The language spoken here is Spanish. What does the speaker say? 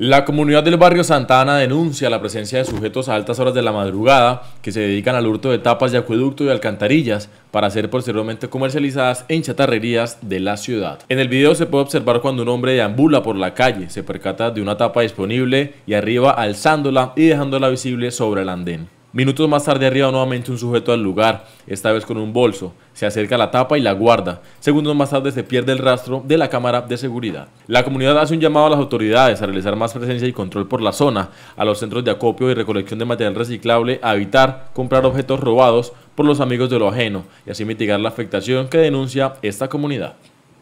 La comunidad del barrio Santa Ana denuncia la presencia de sujetos a altas horas de la madrugada que se dedican al hurto de tapas de acueducto y alcantarillas para ser posteriormente comercializadas en chatarrerías de la ciudad. En el video se puede observar cuando un hombre deambula por la calle, se percata de una tapa disponible y arriba alzándola y dejándola visible sobre el andén. Minutos más tarde arriba nuevamente un sujeto al lugar, esta vez con un bolso. Se acerca a la tapa y la guarda. Segundos más tarde se pierde el rastro de la cámara de seguridad. La comunidad hace un llamado a las autoridades a realizar más presencia y control por la zona, a los centros de acopio y recolección de material reciclable, a evitar comprar objetos robados por los amigos de lo ajeno y así mitigar la afectación que denuncia esta comunidad.